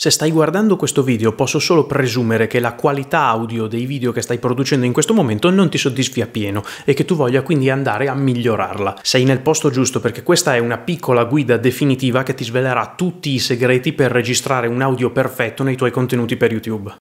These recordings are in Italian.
Se stai guardando questo video posso solo presumere che la qualità audio dei video che stai producendo in questo momento non ti soddisfi appieno e che tu voglia quindi andare a migliorarla. Sei nel posto giusto perché questa è una piccola guida definitiva che ti svelerà tutti i segreti per registrare un audio perfetto nei tuoi contenuti per YouTube.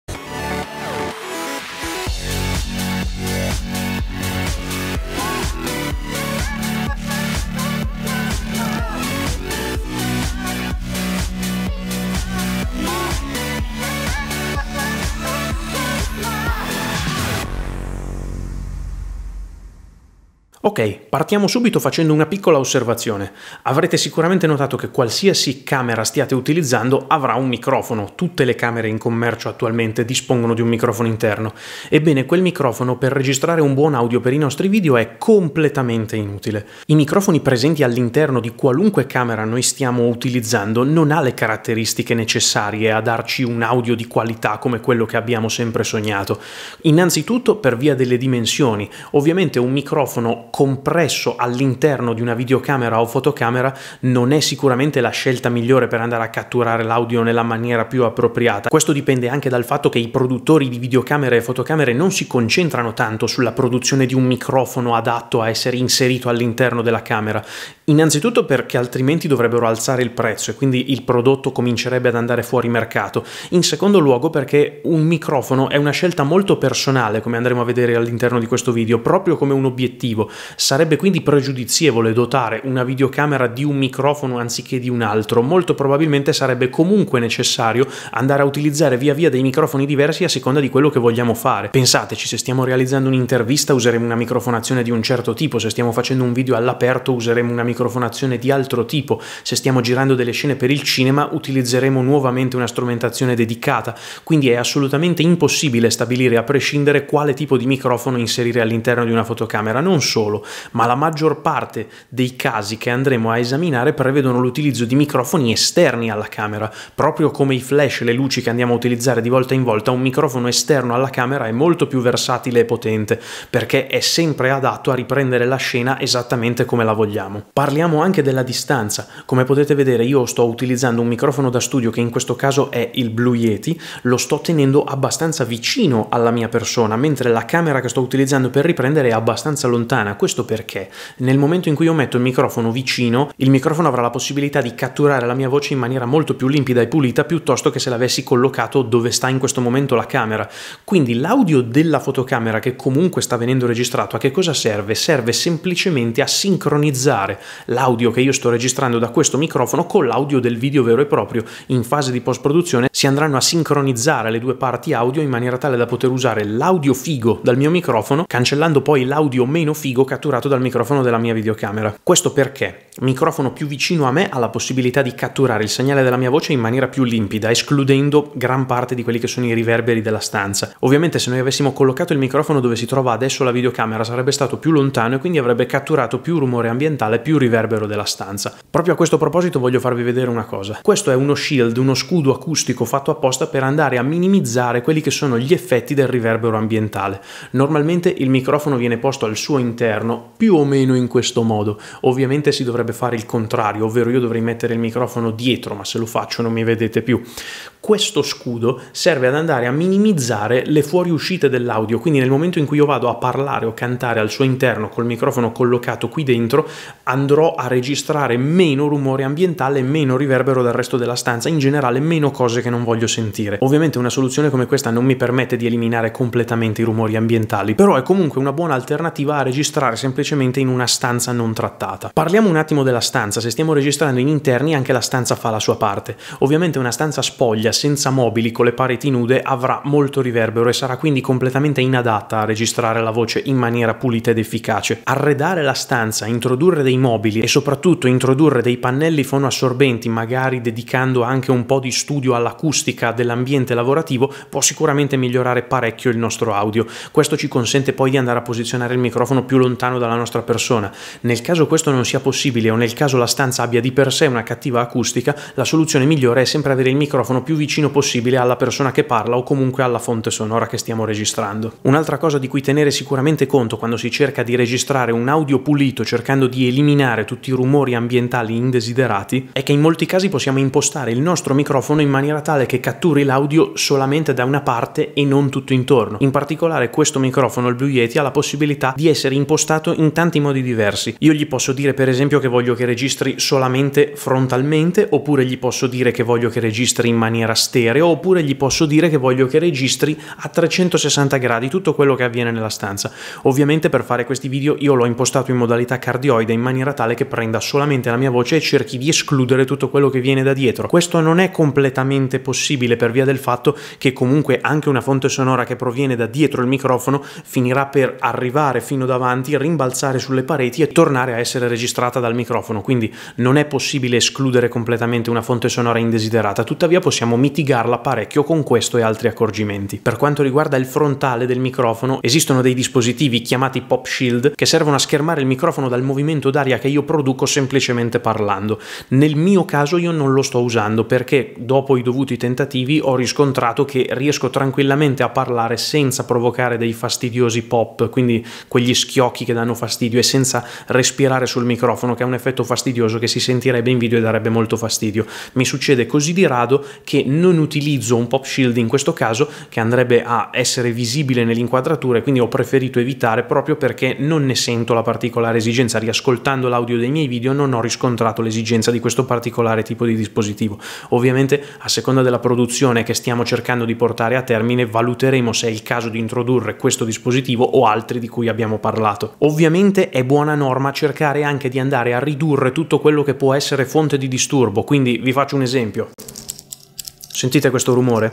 Ok, partiamo subito facendo una piccola osservazione. Avrete sicuramente notato che qualsiasi camera stiate utilizzando avrà un microfono. Tutte le camere in commercio attualmente dispongono di un microfono interno. Ebbene, quel microfono per registrare un buon audio per i nostri video è completamente inutile. I microfoni presenti all'interno di qualunque camera noi stiamo utilizzando non ha le caratteristiche necessarie a darci un audio di qualità come quello che abbiamo sempre sognato. Innanzitutto per via delle dimensioni. Ovviamente un microfono con compresso all'interno di una videocamera o fotocamera non è sicuramente la scelta migliore per andare a catturare l'audio nella maniera più appropriata. Questo dipende anche dal fatto che i produttori di videocamere e fotocamere non si concentrano tanto sulla produzione di un microfono adatto a essere inserito all'interno della camera. Innanzitutto perché altrimenti dovrebbero alzare il prezzo e quindi il prodotto comincerebbe ad andare fuori mercato. In secondo luogo perché un microfono è una scelta molto personale, come andremo a vedere all'interno di questo video, proprio come un obiettivo. Sarebbe quindi pregiudizievole dotare una videocamera di un microfono anziché di un altro, molto probabilmente sarebbe comunque necessario andare a utilizzare via via dei microfoni diversi a seconda di quello che vogliamo fare. Pensateci, se stiamo realizzando un'intervista useremo una microfonazione di un certo tipo, se stiamo facendo un video all'aperto useremo una microfonazione di altro tipo, se stiamo girando delle scene per il cinema utilizzeremo nuovamente una strumentazione dedicata, quindi è assolutamente impossibile stabilire a prescindere quale tipo di microfono inserire all'interno di una fotocamera. Non solo, ma la maggior parte dei casi che andremo a esaminare prevedono l'utilizzo di microfoni esterni alla camera, proprio come i flash, le luci che andiamo a utilizzare di volta in volta, un microfono esterno alla camera è molto più versatile e potente, perché è sempre adatto a riprendere la scena esattamente come la vogliamo. Parliamo anche della distanza, come potete vedere io sto utilizzando un microfono da studio che in questo caso è il Blue Yeti, lo sto tenendo abbastanza vicino alla mia persona, mentre la camera che sto utilizzando per riprendere è abbastanza lontana, questo questo perché nel momento in cui io metto il microfono vicino, il microfono avrà la possibilità di catturare la mia voce in maniera molto più limpida e pulita piuttosto che se l'avessi collocato dove sta in questo momento la camera. Quindi l'audio della fotocamera che comunque sta venendo registrato a che cosa serve? Serve semplicemente a sincronizzare l'audio che io sto registrando da questo microfono con l'audio del video vero e proprio. In fase di post produzione si andranno a sincronizzare le due parti audio in maniera tale da poter usare l'audio figo dal mio microfono cancellando poi l'audio meno figo che catturato dal microfono della mia videocamera. Questo perché il microfono più vicino a me ha la possibilità di catturare il segnale della mia voce in maniera più limpida, escludendo gran parte di quelli che sono i riverberi della stanza. Ovviamente se noi avessimo collocato il microfono dove si trova adesso la videocamera sarebbe stato più lontano e quindi avrebbe catturato più rumore ambientale, più riverbero della stanza. Proprio a questo proposito voglio farvi vedere una cosa. Questo è uno shield, uno scudo acustico fatto apposta per andare a minimizzare quelli che sono gli effetti del riverbero ambientale. Normalmente il microfono viene posto al suo interno esterno, più o meno in questo modo. Ovviamente si dovrebbe fare il contrario, ovvero io dovrei mettere il microfono dietro, ma se lo faccio non mi vedete più. Questo scudo serve ad andare a minimizzare le fuoriuscite dell'audio, quindi nel momento in cui io vado a parlare o cantare al suo interno col microfono collocato qui dentro, andrò a registrare meno rumore ambientale, meno riverbero dal resto della stanza, in generale meno cose che non voglio sentire. Ovviamente una soluzione come questa non mi permette di eliminare completamente i rumori ambientali, però è comunque una buona alternativa a registrare entrare semplicemente in una stanza non trattata. Parliamo un attimo della stanza, se stiamo registrando in interni anche la stanza fa la sua parte. Ovviamente una stanza spoglia, senza mobili, con le pareti nude avrà molto riverbero e sarà quindi completamente inadatta a registrare la voce in maniera pulita ed efficace. Arredare la stanza, introdurre dei mobili e soprattutto introdurre dei pannelli fonoassorbenti, magari dedicando anche un po' di studio all'acustica dell'ambiente lavorativo, può sicuramente migliorare parecchio il nostro audio. Questo ci consente poi di andare a posizionare il microfono più lontano lontano dalla nostra persona. Nel caso questo non sia possibile o nel caso la stanza abbia di per sé una cattiva acustica, la soluzione migliore è sempre avere il microfono più vicino possibile alla persona che parla o comunque alla fonte sonora che stiamo registrando. Un'altra cosa di cui tenere sicuramente conto quando si cerca di registrare un audio pulito cercando di eliminare tutti i rumori ambientali indesiderati è che in molti casi possiamo impostare il nostro microfono in maniera tale che catturi l'audio solamente da una parte e non tutto intorno. In particolare questo microfono, il Blue Yeti, ha la possibilità di essere impostato registrato in tanti modi diversi. Io gli posso dire per esempio che voglio che registri solamente frontalmente, oppure gli posso dire che voglio che registri in maniera stereo, oppure gli posso dire che voglio che registri a 360 gradi tutto quello che avviene nella stanza. Ovviamente per fare questi video io l'ho impostato in modalità cardioide in maniera tale che prenda solamente la mia voce e cerchi di escludere tutto quello che viene da dietro. Questo non è completamente possibile per via del fatto che comunque anche una fonte sonora che proviene da dietro il microfono finirà per arrivare fino davanti, rimbalzare sulle pareti e tornare a essere registrata dal microfono, quindi non è possibile escludere completamente una fonte sonora indesiderata, tuttavia possiamo mitigarla parecchio con questo e altri accorgimenti. Per quanto riguarda il frontale del microfono, esistono dei dispositivi chiamati pop shield che servono a schermare il microfono dal movimento d'aria che io produco semplicemente parlando. Nel mio caso io non lo sto usando perché dopo i dovuti tentativi ho riscontrato che riesco tranquillamente a parlare senza provocare dei fastidiosi pop, quindi quegli schiocchi che danno fastidio e senza respirare sul microfono, che è un effetto fastidioso che si sentirebbe in video e darebbe molto fastidio. Mi succede così di rado che non utilizzo un pop shield in questo caso, che andrebbe a essere visibile nell'inquadratura e quindi ho preferito evitare proprio perché non ne sento la particolare esigenza. Riascoltando l'audio dei miei video non ho riscontrato l'esigenza di questo particolare tipo di dispositivo. Ovviamente a seconda della produzione che stiamo cercando di portare a termine valuteremo se è il caso di introdurre questo dispositivo o altri di cui abbiamo parlato. Ovviamente è buona norma cercare anche di andare a ridurre tutto quello che può essere fonte di disturbo, quindi vi faccio un esempio. Sentite questo rumore?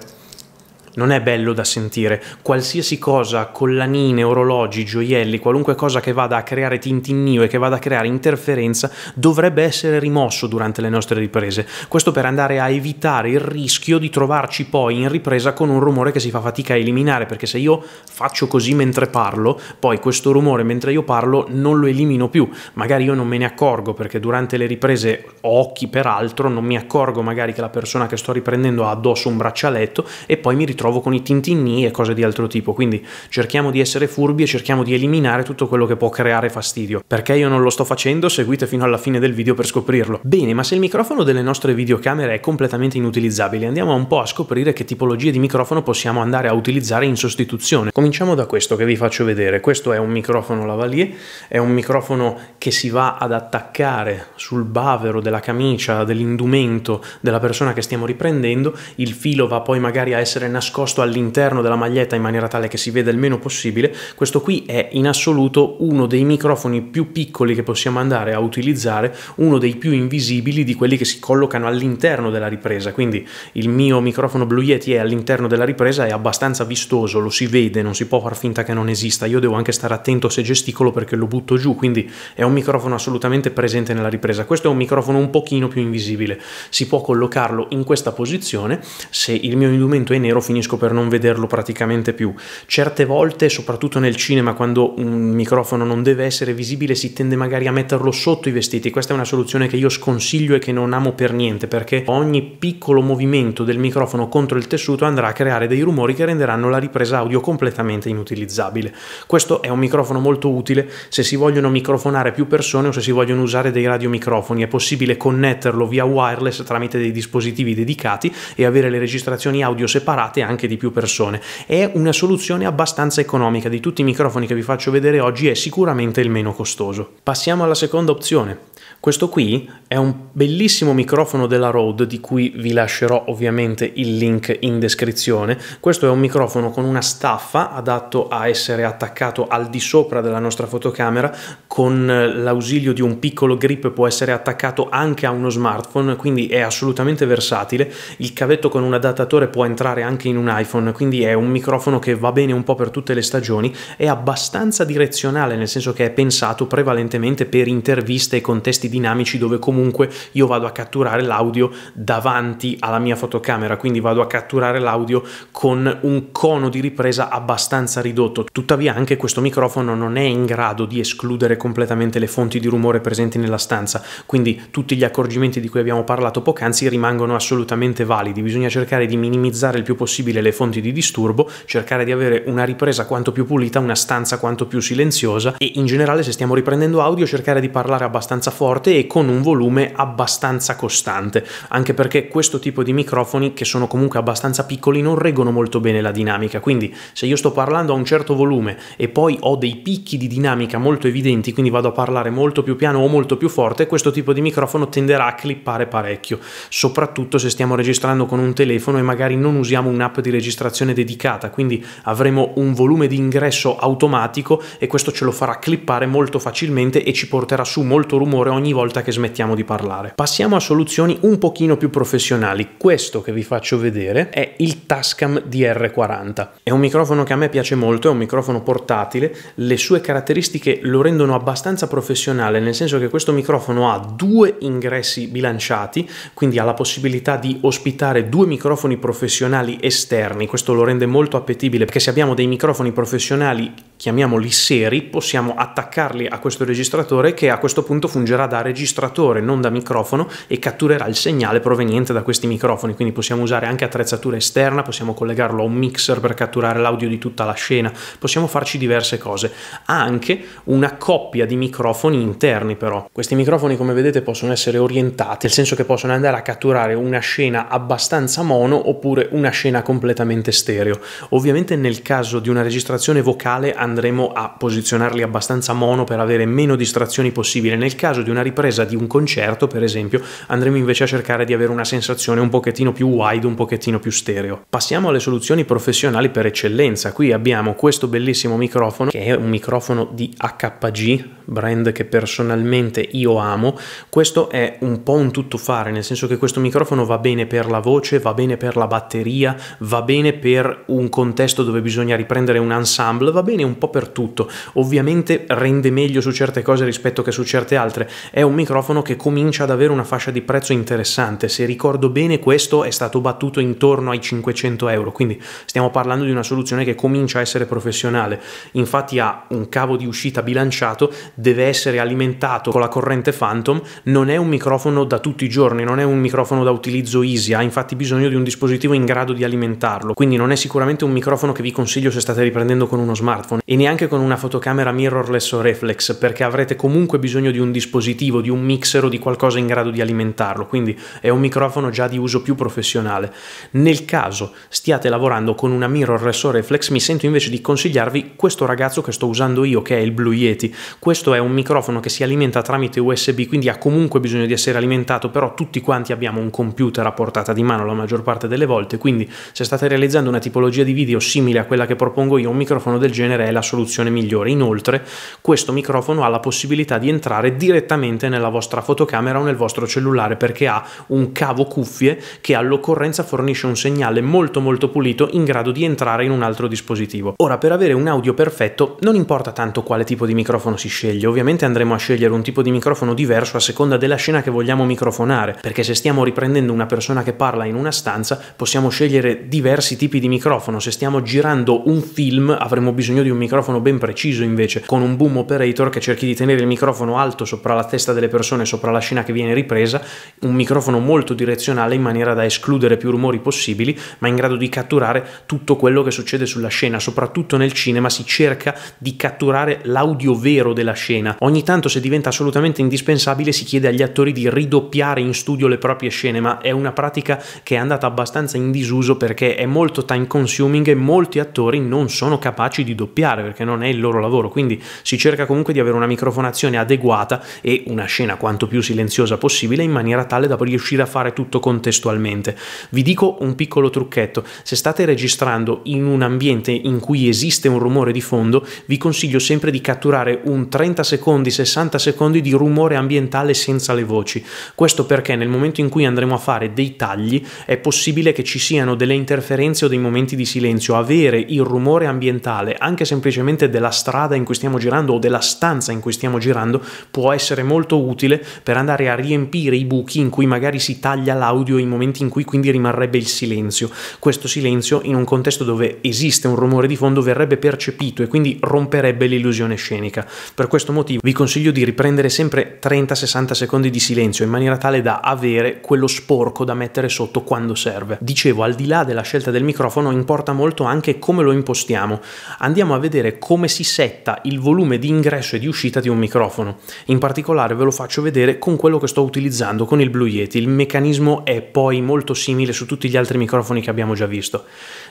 non è bello da sentire. Qualsiasi cosa, collanine, orologi, gioielli, qualunque cosa che vada a creare tintinnio e che vada a creare interferenza, dovrebbe essere rimosso durante le nostre riprese. Questo per andare a evitare il rischio di trovarci poi in ripresa con un rumore che si fa fatica a eliminare, perché se io faccio così mentre parlo, poi questo rumore mentre io parlo non lo elimino più. Magari io non me ne accorgo perché durante le riprese ho occhi per altro, non mi accorgo magari che la persona che sto riprendendo ha addosso un braccialetto e poi mi ritrovo trovo con i tintinni e cose di altro tipo, quindi cerchiamo di essere furbi e cerchiamo di eliminare tutto quello che può creare fastidio. Perché io non lo sto facendo, seguite fino alla fine del video per scoprirlo. Bene, ma se il microfono delle nostre videocamere è completamente inutilizzabile, andiamo un po' a scoprire che tipologie di microfono possiamo andare a utilizzare in sostituzione. Cominciamo da questo che vi faccio vedere. Questo è un microfono lavalier, è un microfono che si va ad attaccare sul bavero della camicia, dell'indumento della persona che stiamo riprendendo, il filo va poi magari a essere nascosto nascosto all'interno della maglietta in maniera tale che si veda il meno possibile, questo qui è in assoluto uno dei microfoni più piccoli che possiamo andare a utilizzare, uno dei più invisibili di quelli che si collocano all'interno della ripresa, quindi il mio microfono Blue Yeti è all'interno della ripresa, è abbastanza vistoso, lo si vede, non si può far finta che non esista, io devo anche stare attento se gesticolo perché lo butto giù, quindi è un microfono assolutamente presente nella ripresa, questo è un microfono un pochino più invisibile, si può collocarlo in questa posizione, se il mio indumento è nero finisce finisco per non vederlo praticamente più. Certe volte, soprattutto nel cinema, quando un microfono non deve essere visibile, si tende magari a metterlo sotto i vestiti. Questa è una soluzione che io sconsiglio e che non amo per niente, perché ogni piccolo movimento del microfono contro il tessuto andrà a creare dei rumori che renderanno la ripresa audio completamente inutilizzabile. Questo è un microfono molto utile se si vogliono microfonare più persone o se si vogliono usare dei radiomicrofoni. È possibile connetterlo via wireless tramite dei dispositivi dedicati e avere le registrazioni audio separate anche anche di più persone. È una soluzione abbastanza economica, di tutti i microfoni che vi faccio vedere oggi è sicuramente il meno costoso. Passiamo alla seconda opzione. Questo qui è un bellissimo microfono della Rode di cui vi lascerò ovviamente il link in descrizione. Questo è un microfono con una staffa adatto a essere attaccato al di sopra della nostra fotocamera con l'ausilio di un piccolo grip può essere attaccato anche a uno smartphone quindi è assolutamente versatile. Il cavetto con un adattatore può entrare anche in un un iPhone, quindi è un microfono che va bene un po' per tutte le stagioni, è abbastanza direzionale, nel senso che è pensato prevalentemente per interviste e contesti dinamici dove comunque io vado a catturare l'audio davanti alla mia fotocamera, quindi vado a catturare l'audio con un cono di ripresa abbastanza ridotto. Tuttavia anche questo microfono non è in grado di escludere completamente le fonti di rumore presenti nella stanza, quindi tutti gli accorgimenti di cui abbiamo parlato poc'anzi rimangono assolutamente validi, bisogna cercare di minimizzare il più possibile possibile le fonti di disturbo, cercare di avere una ripresa quanto più pulita, una stanza quanto più silenziosa e in generale se stiamo riprendendo audio cercare di parlare abbastanza forte e con un volume abbastanza costante, anche perché questo tipo di microfoni che sono comunque abbastanza piccoli non reggono molto bene la dinamica, quindi se io sto parlando a un certo volume e poi ho dei picchi di dinamica molto evidenti, quindi vado a parlare molto più piano o molto più forte, questo tipo di microfono tenderà a clippare parecchio, soprattutto se stiamo registrando con un telefono e magari non usiamo un'app un'app di registrazione dedicata, quindi avremo un volume di ingresso automatico e questo ce lo farà clippare molto facilmente e ci porterà su molto rumore ogni volta che smettiamo di parlare. Passiamo a soluzioni un pochino più professionali. Questo che vi faccio vedere è il Tascam DR40. È un microfono che a me piace molto, è un microfono portatile, le sue caratteristiche lo rendono abbastanza professionale, nel senso che questo microfono ha due ingressi bilanciati, quindi ha la possibilità di ospitare due microfoni professionali esterni esterni, questo lo rende molto appetibile perché se abbiamo dei microfoni professionali, chiamiamoli seri, possiamo attaccarli a questo registratore che a questo punto fungerà da registratore, non da microfono e catturerà il segnale proveniente da questi microfoni, quindi possiamo usare anche attrezzatura esterna, possiamo collegarlo a un mixer per catturare l'audio di tutta la scena, possiamo farci diverse cose, ha anche una coppia di microfoni interni però. Questi microfoni come vedete possono essere orientati, nel senso che possono andare a catturare una scena abbastanza mono oppure una scena con completamente stereo. Ovviamente nel caso di una registrazione vocale andremo a posizionarli abbastanza mono per avere meno distrazioni possibile. Nel caso di una ripresa di un concerto, per esempio, andremo invece a cercare di avere una sensazione un pochettino più wide, un pochettino più stereo. Passiamo alle soluzioni professionali per eccellenza. Qui abbiamo questo bellissimo microfono che è un microfono di HG, brand che personalmente io amo. Questo è un po' un tuttofare, nel senso che questo microfono va bene per la voce, va bene per la batteria, va bene per un contesto dove bisogna riprendere un ensemble, va bene un po' per tutto. Ovviamente rende meglio su certe cose rispetto che su certe altre. È un microfono che comincia ad avere una fascia di prezzo interessante. Se ricordo bene, questo è stato battuto intorno ai 500 euro, quindi stiamo parlando di una soluzione che comincia a essere professionale. Infatti ha un cavo di uscita bilanciato, deve essere alimentato con la corrente Phantom, non è un microfono da tutti i giorni, non è un microfono da utilizzo easy, ha infatti bisogno di un dispositivo in grado di alimentare implementarlo, quindi non è sicuramente un microfono che vi consiglio se state riprendendo con uno smartphone e neanche con una fotocamera mirrorless o reflex, perché avrete comunque bisogno di un dispositivo, di un mixer o di qualcosa in grado di alimentarlo, quindi è un microfono già di uso più professionale. Nel caso stiate lavorando con una mirrorless o reflex, mi sento invece di consigliarvi questo ragazzo che sto usando io, che è il Blue Yeti. Questo è un microfono che si alimenta tramite USB, quindi ha comunque bisogno di essere alimentato, però tutti quanti abbiamo un computer a portata di mano la maggior parte delle volte, quindi se se state realizzando una tipologia di video simile a quella che propongo io, un microfono del genere è la soluzione migliore. Inoltre, questo microfono ha la possibilità di entrare direttamente nella vostra fotocamera o nel vostro cellulare perché ha un cavo cuffie che all'occorrenza fornisce un segnale molto molto pulito in grado di entrare in un altro dispositivo. Ora, per avere un audio perfetto, non importa tanto quale tipo di microfono si sceglie, ovviamente andremo a scegliere un tipo di microfono diverso a seconda della scena che vogliamo microfonare, perché se stiamo riprendendo una persona che parla in una stanza, possiamo scegliere diversi tipi di microfono. Se stiamo girando un film avremo bisogno di un microfono ben preciso invece, con un boom operator che cerchi di tenere il microfono alto sopra la testa delle persone, sopra la scena che viene ripresa, un microfono molto direzionale in maniera da escludere più rumori possibili, ma in grado di catturare tutto quello che succede sulla scena, soprattutto nel cinema si cerca di catturare l'audio vero della scena. Ogni tanto se diventa assolutamente indispensabile si chiede agli attori di ridoppiare in studio le proprie scene, ma è una pratica che è andata abbastanza in disuso perché perché è molto time consuming e molti attori non sono capaci di doppiare perché non è il loro lavoro, quindi si cerca comunque di avere una microfonazione adeguata e una scena quanto più silenziosa possibile in maniera tale da riuscire a fare tutto contestualmente. Vi dico un piccolo trucchetto, se state registrando in un ambiente in cui esiste un rumore di fondo, vi consiglio sempre di catturare un 30 secondi, 60 secondi di rumore ambientale senza le voci. Questo perché nel momento in cui andremo a fare dei tagli è possibile che ci siano delle interferenze o dei momenti di silenzio, avere il rumore ambientale, anche semplicemente della strada in cui stiamo girando o della stanza in cui stiamo girando, può essere molto utile per andare a riempire i buchi in cui magari si taglia l'audio in momenti in cui quindi rimarrebbe il silenzio. Questo silenzio in un contesto dove esiste un rumore di fondo verrebbe percepito e quindi romperebbe l'illusione scenica. Per questo motivo vi consiglio di riprendere sempre 30-60 secondi di silenzio in maniera tale da avere quello sporco da mettere sotto quando serve. Dicevo, al di là della della scelta del microfono importa molto anche come lo impostiamo. Andiamo a vedere come si setta il volume di ingresso e di uscita di un microfono. In particolare ve lo faccio vedere con quello che sto utilizzando, con il Blue Yeti. Il meccanismo è poi molto simile su tutti gli altri microfoni che abbiamo già visto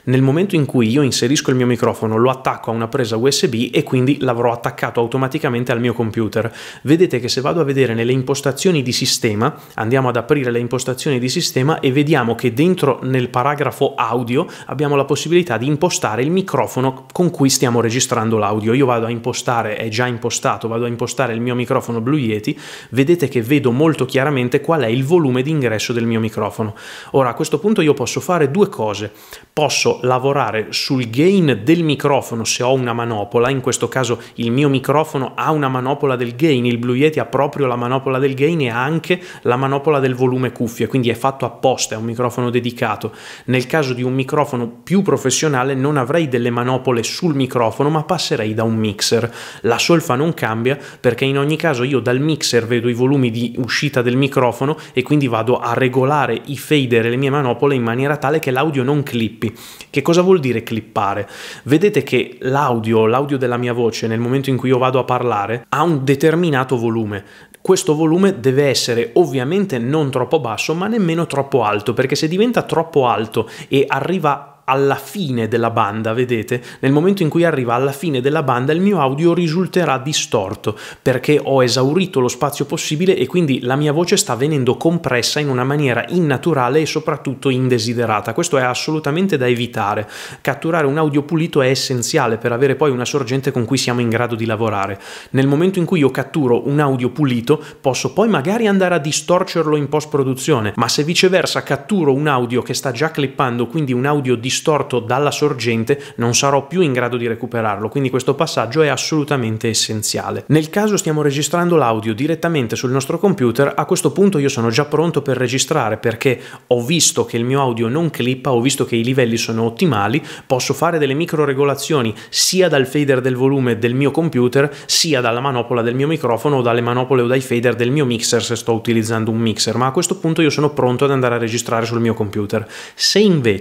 nel momento in cui io inserisco il mio microfono lo attacco a una presa USB e quindi l'avrò attaccato automaticamente al mio computer. Vedete che se vado a vedere nelle impostazioni di sistema, andiamo ad aprire le impostazioni di sistema e vediamo che dentro nel paragrafo audio abbiamo la possibilità di impostare il microfono con cui stiamo registrando l'audio. Io vado a impostare, è già impostato, vado a impostare il mio microfono Blue Yeti, vedete che vedo molto chiaramente qual è il volume di ingresso del mio microfono. Ora a questo punto io posso fare due cose. Posso lavorare sul gain del microfono se ho una manopola, in questo caso il mio microfono ha una manopola del gain, il Blue Yeti ha proprio la manopola del gain e ha anche la manopola del volume cuffie, quindi è fatto apposta, è un microfono dedicato. Nel caso di un microfono più professionale non avrei delle manopole sul microfono, ma passerei da un mixer. La solfa non cambia perché in ogni caso io dal mixer vedo i volumi di uscita del microfono e quindi vado a regolare i fader e le mie manopole in maniera tale che l'audio non clippi. Che cosa vuol dire clippare? Vedete che l'audio, l'audio della mia voce nel momento in cui io vado a parlare, ha un determinato volume. Questo volume deve essere ovviamente non troppo basso, ma nemmeno troppo alto, perché se diventa troppo alto e arriva alla fine della banda, vedete? Nel momento in cui arriva alla fine della banda il mio audio risulterà distorto perché ho esaurito lo spazio possibile e quindi la mia voce sta venendo compressa in una maniera innaturale e soprattutto indesiderata. Questo è assolutamente da evitare. Catturare un audio pulito è essenziale per avere poi una sorgente con cui siamo in grado di lavorare. Nel momento in cui io catturo un audio pulito posso poi magari andare a distorcerlo in post produzione, ma se viceversa catturo un audio che sta già clippando, quindi un audio distorto distorto dalla sorgente non sarò più in grado di recuperarlo, quindi questo passaggio è assolutamente essenziale. Nel caso stiamo registrando l'audio direttamente sul nostro computer, a questo punto io sono già pronto per registrare perché ho visto che il mio audio non clippa, ho visto che i livelli sono ottimali, posso fare delle micro regolazioni sia dal fader del volume del mio computer, sia dalla manopola del mio microfono o dalle manopole o dai fader del mio mixer se sto utilizzando un mixer, ma a questo punto io sono pronto ad andare a registrare sul mio computer. Se invece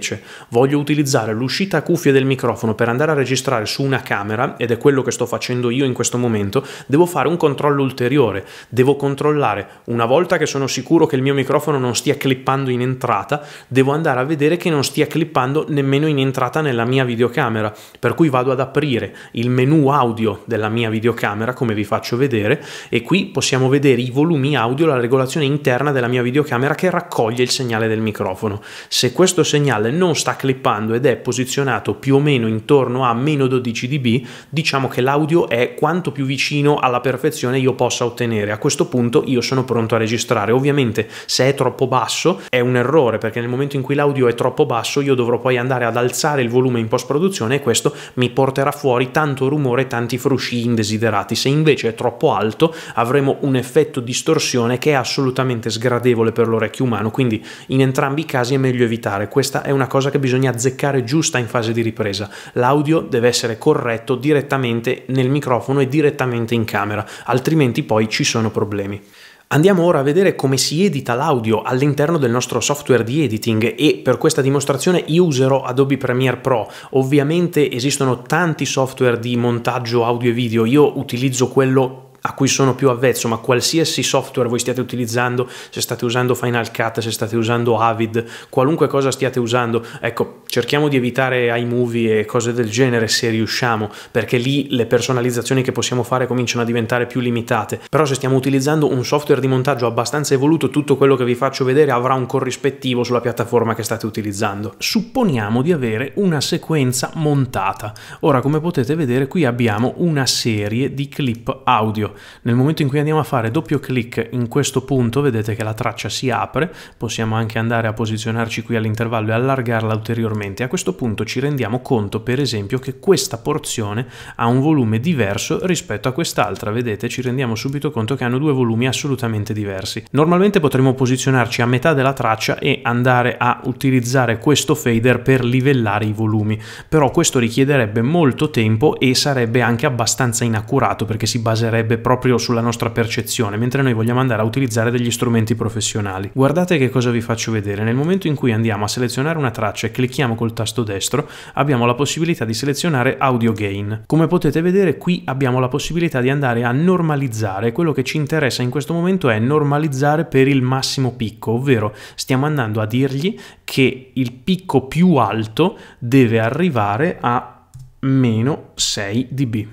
voglio utilizzare l'uscita a cuffie del microfono per andare a registrare su una camera, ed è quello che sto facendo io in questo momento, devo fare un controllo ulteriore, devo controllare una volta che sono sicuro che il mio microfono non stia clippando in entrata, devo andare a vedere che non stia clippando nemmeno in entrata nella mia videocamera, per cui vado ad aprire il menu audio della mia videocamera, come vi faccio vedere, e qui possiamo vedere i volumi audio, la regolazione interna della mia videocamera che raccoglie il segnale del microfono. Se questo segnale non sta clippando sviluppando ed è posizionato più o meno intorno a meno 12 dB, diciamo che l'audio è quanto più vicino alla perfezione io possa ottenere. A questo punto io sono pronto a registrare. Ovviamente se è troppo basso è un errore perché nel momento in cui l'audio è troppo basso io dovrò poi andare ad alzare il volume in post produzione e questo mi porterà fuori tanto rumore e tanti frusci indesiderati. Se invece è troppo alto avremo un effetto distorsione che è assolutamente sgradevole per l'orecchio umano, quindi in entrambi i casi è meglio evitare. Questa è una cosa che bisogna azzeccare giusta in fase di ripresa. L'audio deve essere corretto direttamente nel microfono e direttamente in camera, altrimenti poi ci sono problemi. Andiamo ora a vedere come si edita l'audio all'interno del nostro software di editing e per questa dimostrazione io userò Adobe Premiere Pro. Ovviamente esistono tanti software di montaggio audio e video, io utilizzo quello a cui sono più avvezzo, ma qualsiasi software voi stiate utilizzando, se state usando Final Cut, se state usando Avid, qualunque cosa stiate usando, ecco, cerchiamo di evitare iMovie e cose del genere se riusciamo, perché lì le personalizzazioni che possiamo fare cominciano a diventare più limitate. Però se stiamo utilizzando un software di montaggio abbastanza evoluto, tutto quello che vi faccio vedere avrà un corrispettivo sulla piattaforma che state utilizzando. Supponiamo di avere una sequenza montata. Ora, come potete vedere, qui abbiamo una serie di clip audio. Nel momento in cui andiamo a fare doppio clic in questo punto, vedete che la traccia si apre, possiamo anche andare a posizionarci qui all'intervallo e allargarla ulteriormente. A questo punto ci rendiamo conto, per esempio, che questa porzione ha un volume diverso rispetto a quest'altra. Vedete, ci rendiamo subito conto che hanno due volumi assolutamente diversi. Normalmente potremmo posizionarci a metà della traccia e andare a utilizzare questo fader per livellare i volumi, però questo richiederebbe molto tempo e sarebbe anche abbastanza inaccurato perché si baserebbe proprio sulla nostra percezione, mentre noi vogliamo andare a utilizzare degli strumenti professionali. Guardate che cosa vi faccio vedere. Nel momento in cui andiamo a selezionare una traccia e clicchiamo col tasto destro, abbiamo la possibilità di selezionare Audio Gain. Come potete vedere, qui abbiamo la possibilità di andare a normalizzare. Quello che ci interessa in questo momento è normalizzare per il massimo picco, ovvero stiamo andando a dirgli che il picco più alto deve arrivare a meno 6 dB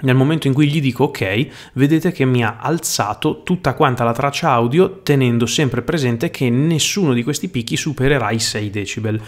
nel momento in cui gli dico ok, vedete che mi ha alzato tutta quanta la traccia audio tenendo sempre presente che nessuno di questi picchi supererà i 6 decibel.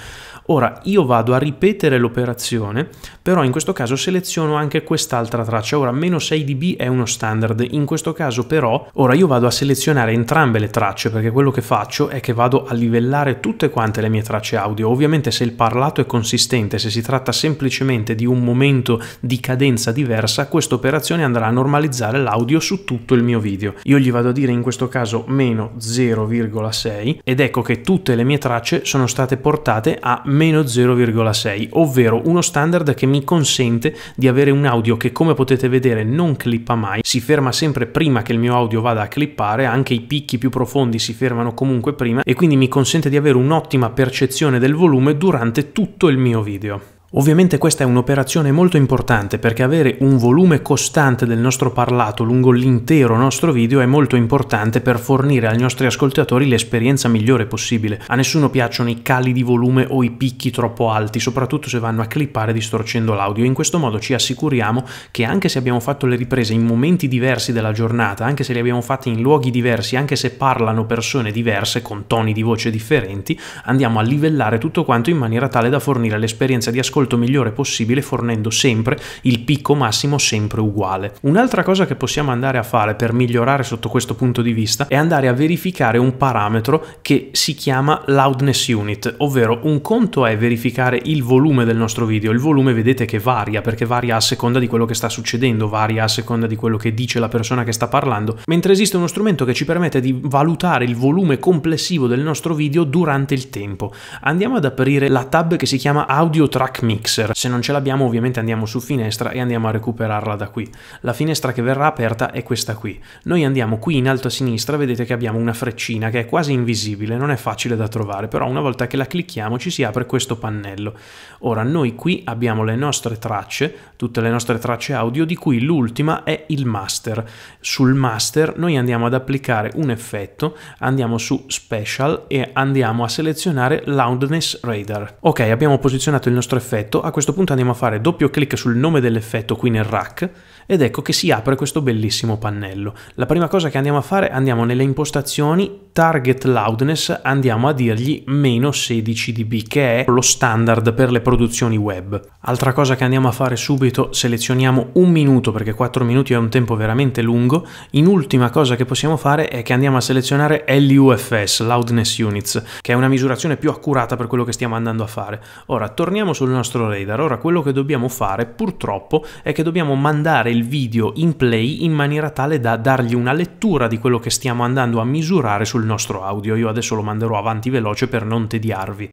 Ora io vado a ripetere l'operazione, però in questo caso seleziono anche quest'altra traccia. Ora meno 6 dB è uno standard, in questo caso però ora io vado a selezionare entrambe le tracce perché quello che faccio è che vado a livellare tutte quante le mie tracce audio. Ovviamente se il parlato è consistente, se si tratta semplicemente di un momento di cadenza diversa, questa operazione andrà a normalizzare l'audio su tutto il mio video. Io gli vado a dire in questo caso meno 0,6 ed ecco che tutte le mie tracce sono state portate a meno meno 0,6, ovvero uno standard che mi consente di avere un audio che come potete vedere non clippa mai, si ferma sempre prima che il mio audio vada a clippare, anche i picchi più profondi si fermano comunque prima e quindi mi consente di avere un'ottima percezione del volume durante tutto il mio video. Ovviamente questa è un'operazione molto importante perché avere un volume costante del nostro parlato lungo l'intero nostro video è molto importante per fornire ai nostri ascoltatori l'esperienza migliore possibile. A nessuno piacciono i cali di volume o i picchi troppo alti, soprattutto se vanno a clippare distorcendo l'audio. In questo modo ci assicuriamo che anche se abbiamo fatto le riprese in momenti diversi della giornata, anche se le abbiamo fatte in luoghi diversi, anche se parlano persone diverse con toni di voce differenti, andiamo a livellare tutto quanto in maniera tale da fornire l'esperienza di ascolto ascolto migliore possibile fornendo sempre il picco massimo sempre uguale. Un'altra cosa che possiamo andare a fare per migliorare sotto questo punto di vista è andare a verificare un parametro che si chiama loudness unit, ovvero un conto è verificare il volume del nostro video, il volume vedete che varia perché varia a seconda di quello che sta succedendo, varia a seconda di quello che dice la persona che sta parlando, mentre esiste uno strumento che ci permette di valutare il volume complessivo del nostro video durante il tempo. Andiamo ad aprire la tab che si chiama Audio Track mixer. Se non ce l'abbiamo ovviamente andiamo su finestra e andiamo a recuperarla da qui. La finestra che verrà aperta è questa qui. Noi andiamo qui in alto a sinistra, vedete che abbiamo una freccina che è quasi invisibile, non è facile da trovare, però una volta che la clicchiamo ci si apre questo pannello. Ora noi qui abbiamo le nostre tracce, tutte le nostre tracce audio, di cui l'ultima è il master. Sul master noi andiamo ad applicare un effetto, andiamo su special e andiamo a selezionare loudness radar. Ok, abbiamo posizionato il nostro effetto effetto, a questo punto andiamo a fare doppio clic sul nome dell'effetto qui nel rack ed ecco che si apre questo bellissimo pannello. La prima cosa che andiamo a fare, andiamo nelle impostazioni target loudness, andiamo a dirgli meno 16 dB che è lo standard per le produzioni web. Altra cosa che andiamo a fare subito, selezioniamo un minuto perché 4 minuti è un tempo veramente lungo. In ultima cosa che possiamo fare è che andiamo a selezionare LUFS, Loudness Units, che è una misurazione più accurata per quello che stiamo andando a fare. Ora torniamo sul nostro nostro radar. Ora quello che dobbiamo fare purtroppo è che dobbiamo mandare il video in play in maniera tale da dargli una lettura di quello che stiamo andando a misurare sul nostro audio. Io adesso lo manderò avanti veloce per non tediarvi.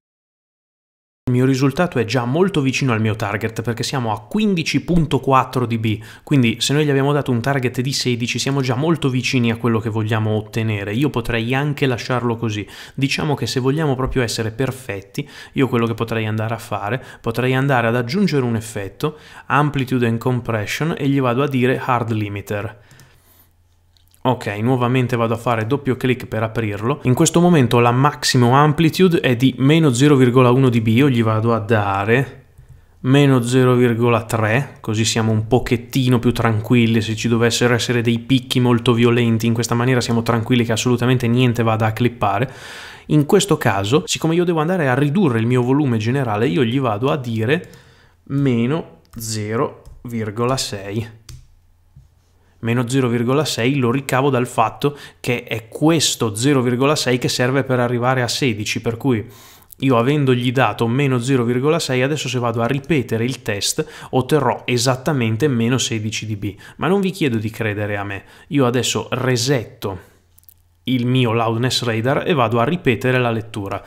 Il mio risultato è già molto vicino al mio target perché siamo a 15.4 dB, quindi se noi gli abbiamo dato un target di 16 siamo già molto vicini a quello che vogliamo ottenere, io potrei anche lasciarlo così. Diciamo che se vogliamo proprio essere perfetti, io quello che potrei andare a fare, potrei andare ad aggiungere un effetto, amplitude and compression, e gli vado a dire hard limiter Ok, nuovamente vado a fare doppio clic per aprirlo. In questo momento la maximum amplitude è di meno 0,1 dB, io gli vado a dare meno 0,3, così siamo un pochettino più tranquilli, se ci dovessero essere dei picchi molto violenti in questa maniera siamo tranquilli che assolutamente niente vada a clippare. In questo caso, siccome io devo andare a ridurre il mio volume generale, io gli vado a dire meno 0,6 meno 0,6 lo ricavo dal fatto che è questo 0,6 che serve per arrivare a 16, per cui io avendogli dato meno 0,6 adesso se vado a ripetere il test otterrò esattamente meno 16 dB, ma non vi chiedo di credere a me, io adesso resetto il mio loudness radar e vado a ripetere la lettura.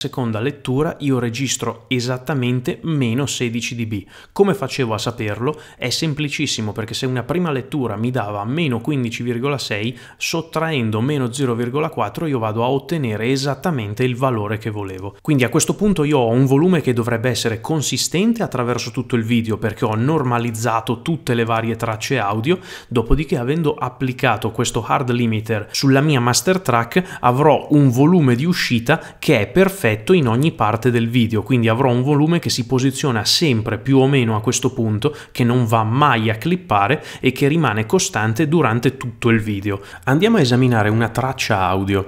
seconda lettura io registro esattamente meno 16 dB. Come facevo a saperlo? È semplicissimo perché se una prima lettura mi dava meno 15,6, sottraendo meno 0,4 io vado a ottenere esattamente il valore che volevo. Quindi a questo punto io ho un volume che dovrebbe essere consistente attraverso tutto il video perché ho normalizzato tutte le varie tracce audio, dopodiché avendo applicato questo hard limiter sulla mia master track avrò un volume di uscita che è perfetto effetto in ogni parte del video, quindi avrò un volume che si posiziona sempre più o meno a questo punto, che non va mai a clippare e che rimane costante durante tutto il video. Andiamo a esaminare una traccia audio.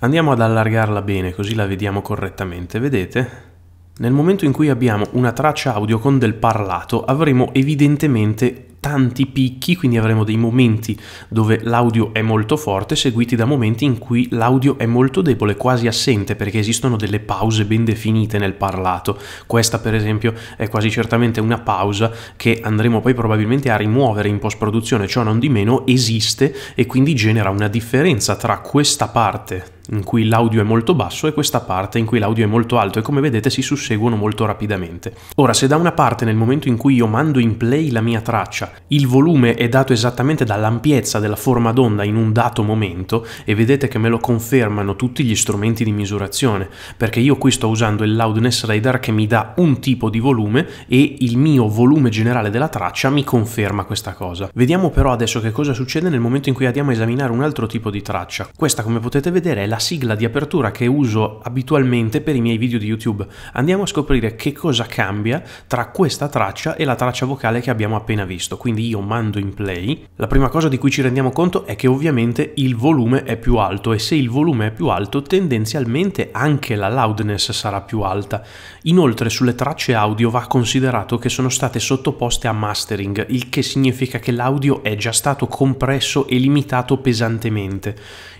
Andiamo ad allargarla bene così la vediamo correttamente, vedete? Nel momento in cui abbiamo una traccia audio con del parlato avremo evidentemente tanti picchi, quindi avremo dei momenti dove l'audio è molto forte, seguiti da momenti in cui l'audio è molto debole, quasi assente, perché esistono delle pause ben definite nel parlato. Questa, per esempio, è quasi certamente una pausa che andremo poi probabilmente a rimuovere in post-produzione, ciò non di meno esiste e quindi genera una differenza tra questa parte in cui l'audio è molto basso e questa parte in cui l'audio è molto alto e come vedete si susseguono molto rapidamente. Ora se da una parte nel momento in cui io mando in play la mia traccia il volume è dato esattamente dall'ampiezza della forma d'onda in un dato momento e vedete che me lo confermano tutti gli strumenti di misurazione, perché io qui sto usando il loudness radar che mi dà un tipo di volume e il mio volume generale della traccia mi conferma questa cosa. Vediamo però adesso che cosa succede nel momento in cui andiamo a esaminare un altro tipo di traccia. Questa come potete vedere è la sigla di apertura che uso abitualmente per i miei video di YouTube. Andiamo a scoprire che cosa cambia tra questa traccia e la traccia vocale che abbiamo appena visto quindi io mando in play, la prima cosa di cui ci rendiamo conto è che ovviamente il volume è più alto e se il volume è più alto tendenzialmente anche la loudness sarà più alta. Inoltre sulle tracce audio va considerato che sono state sottoposte a mastering, il che significa che l'audio è già stato compresso e limitato pesantemente.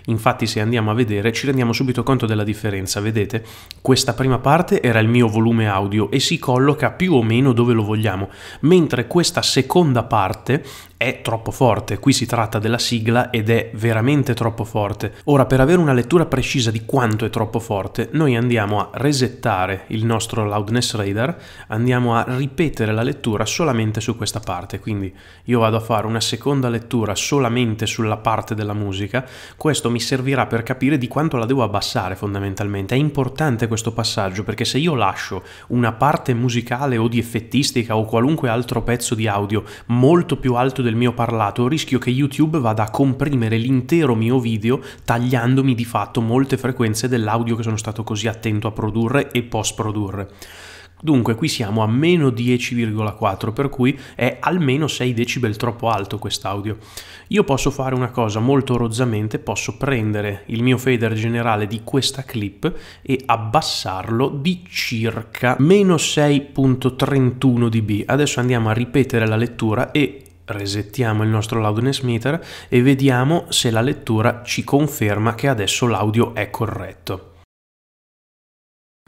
Infatti se andiamo a vedere ci rendiamo subito conto della differenza, vedete? Questa prima parte era il mio volume audio e si colloca più o meno dove lo vogliamo, mentre questa seconda parte è troppo forte, qui si tratta della sigla ed è veramente troppo forte. Ora per avere una lettura precisa di quanto è troppo forte, noi andiamo a resettare il nostro loudness radar, andiamo a ripetere la lettura solamente su questa parte, quindi io vado a fare una seconda lettura solamente sulla parte della musica, questo mi servirà per capire di quanto la devo abbassare fondamentalmente, è importante questo passaggio perché se io lascio una parte musicale o di effettistica o qualunque altro pezzo di audio molto più alto del mio parlato rischio che YouTube vada a comprimere l'intero mio video tagliandomi di fatto molte frequenze dell'audio che sono stato così attento a produrre e post produrre. Dunque qui siamo a meno 10,4 per cui è almeno 6 decibel troppo alto quest'audio. Io posso fare una cosa molto rozzamente, posso prendere il mio fader generale di questa clip e abbassarlo di circa meno 6.31 dB. Adesso andiamo a ripetere la lettura e resettiamo il nostro loudness meter e vediamo se la lettura ci conferma che adesso l'audio è corretto.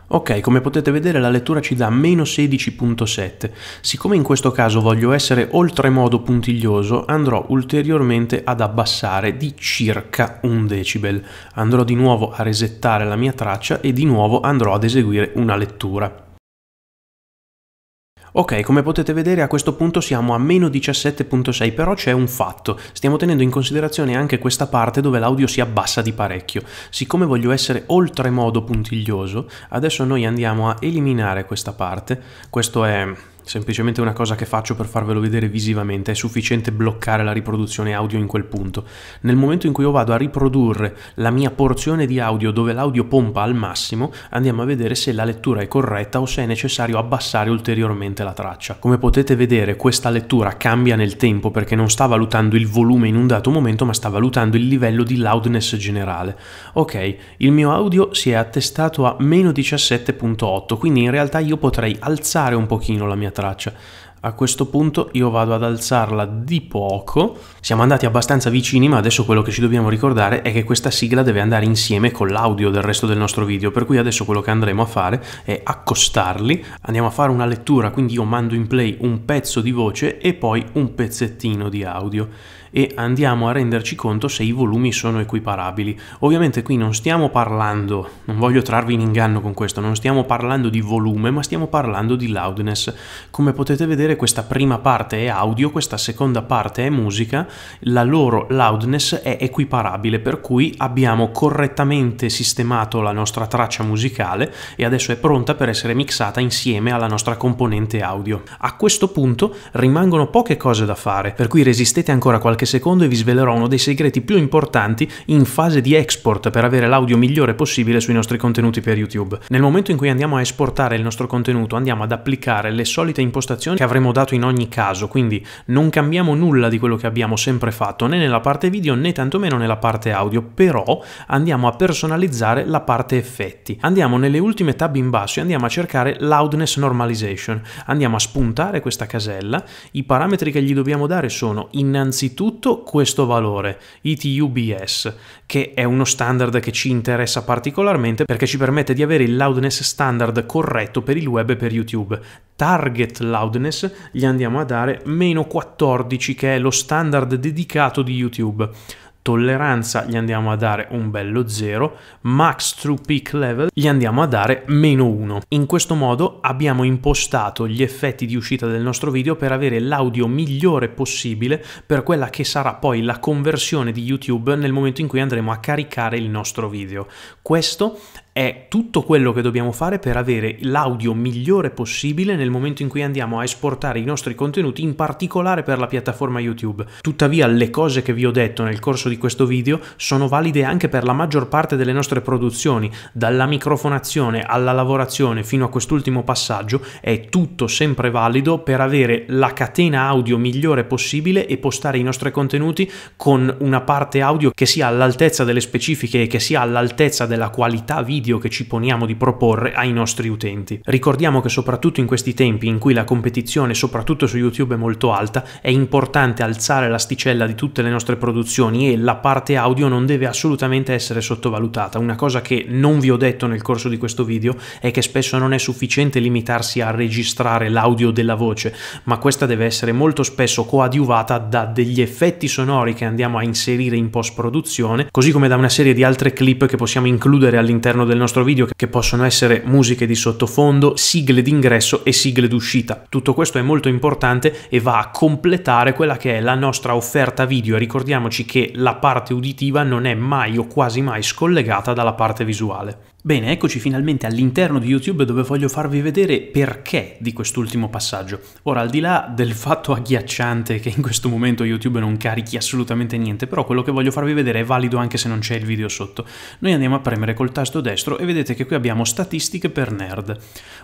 Ok, come potete vedere la lettura ci dà meno 16.7. Siccome in questo caso voglio essere oltremodo puntiglioso, andrò ulteriormente ad abbassare di circa un decibel. Andrò di nuovo a resettare la mia traccia e di nuovo andrò ad eseguire una lettura. Ok, come potete vedere a questo punto siamo a meno 17.6, però c'è un fatto, stiamo tenendo in considerazione anche questa parte dove l'audio si abbassa di parecchio. Siccome voglio essere oltremodo puntiglioso, adesso noi andiamo a eliminare questa parte, questo è semplicemente una cosa che faccio per farvelo vedere visivamente, è sufficiente bloccare la riproduzione audio in quel punto. Nel momento in cui io vado a riprodurre la mia porzione di audio dove l'audio pompa al massimo, andiamo a vedere se la lettura è corretta o se è necessario abbassare ulteriormente la traccia. Come potete vedere questa lettura cambia nel tempo perché non sta valutando il volume in un dato momento ma sta valutando il livello di loudness generale. Ok, il mio audio si è attestato a meno 17.8 quindi in realtà io potrei alzare un pochino la mia traccia. A questo punto io vado ad alzarla di poco, siamo andati abbastanza vicini ma adesso quello che ci dobbiamo ricordare è che questa sigla deve andare insieme con l'audio del resto del nostro video, per cui adesso quello che andremo a fare è accostarli, andiamo a fare una lettura, quindi io mando in play un pezzo di voce e poi un pezzettino di audio e andiamo a renderci conto se i volumi sono equiparabili. Ovviamente qui non stiamo parlando, non voglio trarvi in inganno con questo, non stiamo parlando di volume, ma stiamo parlando di loudness. Come potete vedere questa prima parte è audio, questa seconda parte è musica, la loro loudness è equiparabile, per cui abbiamo correttamente sistemato la nostra traccia musicale e adesso è pronta per essere mixata insieme alla nostra componente audio. A questo punto rimangono poche cose da fare, per cui resistete ancora qualche secondo e vi svelerò uno dei segreti più importanti in fase di export per avere l'audio migliore possibile sui nostri contenuti per YouTube. Nel momento in cui andiamo a esportare il nostro contenuto andiamo ad applicare le solite impostazioni che avremo dato in ogni caso, quindi non cambiamo nulla di quello che abbiamo sempre fatto né nella parte video né tantomeno nella parte audio, però andiamo a personalizzare la parte effetti. Andiamo nelle ultime tab in basso e andiamo a cercare loudness normalization. Andiamo a spuntare questa casella, i parametri che gli dobbiamo dare sono innanzitutto tutto questo valore, ITUBS, che è uno standard che ci interessa particolarmente perché ci permette di avere il loudness standard corretto per il web e per YouTube. Target loudness gli andiamo a dare meno 14 che è lo standard dedicato di YouTube tolleranza gli andiamo a dare un bello 0, max true peak level gli andiamo a dare meno 1. In questo modo abbiamo impostato gli effetti di uscita del nostro video per avere l'audio migliore possibile per quella che sarà poi la conversione di YouTube nel momento in cui andremo a caricare il nostro video. Questo è tutto quello che dobbiamo fare per avere l'audio migliore possibile nel momento in cui andiamo a esportare i nostri contenuti, in particolare per la piattaforma YouTube. Tuttavia le cose che vi ho detto nel corso di questo video sono valide anche per la maggior parte delle nostre produzioni, dalla microfonazione alla lavorazione fino a quest'ultimo passaggio, è tutto sempre valido per avere la catena audio migliore possibile e postare i nostri contenuti con una parte audio che sia all'altezza delle specifiche e che sia all'altezza della qualità video video che ci poniamo di proporre ai nostri utenti. Ricordiamo che soprattutto in questi tempi in cui la competizione, soprattutto su YouTube, è molto alta, è importante alzare l'asticella di tutte le nostre produzioni e la parte audio non deve assolutamente essere sottovalutata. Una cosa che non vi ho detto nel corso di questo video è che spesso non è sufficiente limitarsi a registrare l'audio della voce, ma questa deve essere molto spesso coadiuvata da degli effetti sonori che andiamo a inserire in post-produzione, così come da una serie di altre clip che possiamo includere all'interno del del nostro video che possono essere musiche di sottofondo, sigle d'ingresso e sigle d'uscita. Tutto questo è molto importante e va a completare quella che è la nostra offerta video. Ricordiamoci che la parte uditiva non è mai o quasi mai scollegata dalla parte visuale. Bene, eccoci finalmente all'interno di YouTube dove voglio farvi vedere perché di quest'ultimo passaggio. Ora, al di là del fatto agghiacciante che in questo momento YouTube non carichi assolutamente niente, però quello che voglio farvi vedere è valido anche se non c'è il video sotto. Noi andiamo a premere col tasto destro e vedete che qui abbiamo statistiche per nerd.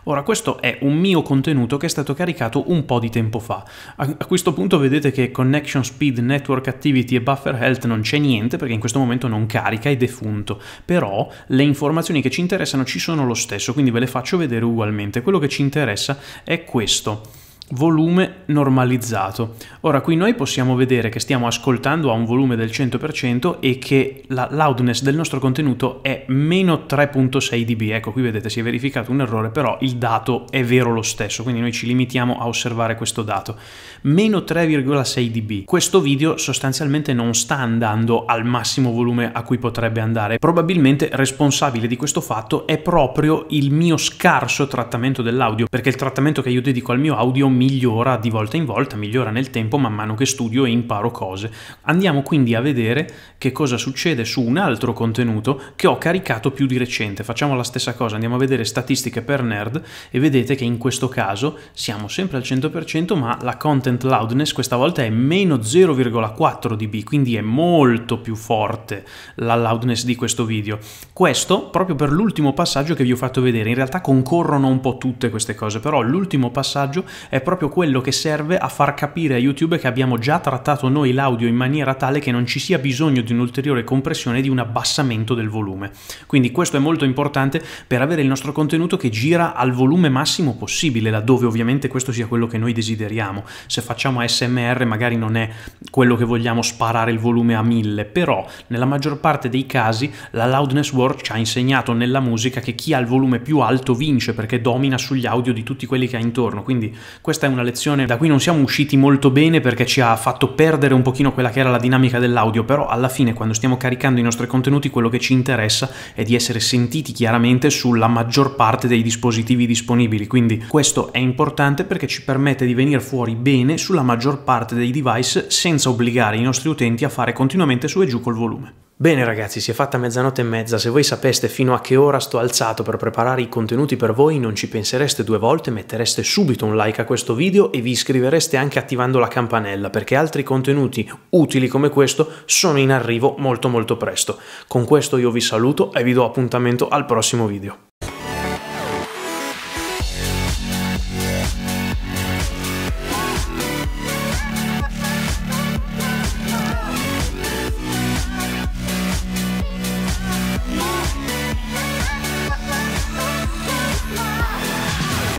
Ora, questo è un mio contenuto che è stato caricato un po' di tempo fa. A, questo punto vedete che Connection Speed, Network Activity e Buffer Health non c'è niente perché in questo momento non carica, è defunto. Però le informazioni che ci interessano ci sono lo stesso, quindi ve le faccio vedere ugualmente. Quello che ci interessa è questo volume normalizzato. Ora qui noi possiamo vedere che stiamo ascoltando a un volume del 100% e che la loudness del nostro contenuto è meno 3.6 dB. Ecco qui vedete si è verificato un errore però il dato è vero lo stesso quindi noi ci limitiamo a osservare questo dato. Meno 3,6 dB. Questo video sostanzialmente non sta andando al massimo volume a cui potrebbe andare. Probabilmente responsabile di questo fatto è proprio il mio scarso trattamento dell'audio perché il trattamento che io dedico al mio audio mi migliora di volta in volta, migliora nel tempo man mano che studio e imparo cose. Andiamo quindi a vedere che cosa succede su un altro contenuto che ho caricato più di recente. Facciamo la stessa cosa, andiamo a vedere statistiche per nerd e vedete che in questo caso siamo sempre al 100% ma la content loudness questa volta è meno 0,4 dB, quindi è molto più forte la loudness di questo video. Questo proprio per l'ultimo passaggio che vi ho fatto vedere, in realtà concorrono un po' tutte queste cose, però l'ultimo passaggio è proprio quello che serve a far capire a YouTube che abbiamo già trattato noi l'audio in maniera tale che non ci sia bisogno di un'ulteriore compressione e di un abbassamento del volume. Quindi questo è molto importante per avere il nostro contenuto che gira al volume massimo possibile, laddove ovviamente questo sia quello che noi desideriamo. Se facciamo ASMR magari non è quello che vogliamo sparare il volume a mille, però nella maggior parte dei casi la Loudness War ci ha insegnato nella musica che chi ha il volume più alto vince perché domina sugli audio di tutti quelli che ha intorno. Quindi questo questa è una lezione da cui non siamo usciti molto bene perché ci ha fatto perdere un pochino quella che era la dinamica dell'audio, però alla fine quando stiamo caricando i nostri contenuti quello che ci interessa è di essere sentiti chiaramente sulla maggior parte dei dispositivi disponibili, quindi questo è importante perché ci permette di venire fuori bene sulla maggior parte dei device senza obbligare i nostri utenti a fare continuamente su e giù col volume. Bene ragazzi, si è fatta mezzanotte e mezza, se voi sapeste fino a che ora sto alzato per preparare i contenuti per voi non ci pensereste due volte, mettereste subito un like a questo video e vi iscrivereste anche attivando la campanella perché altri contenuti utili come questo sono in arrivo molto molto presto. Con questo io vi saluto e vi do appuntamento al prossimo video.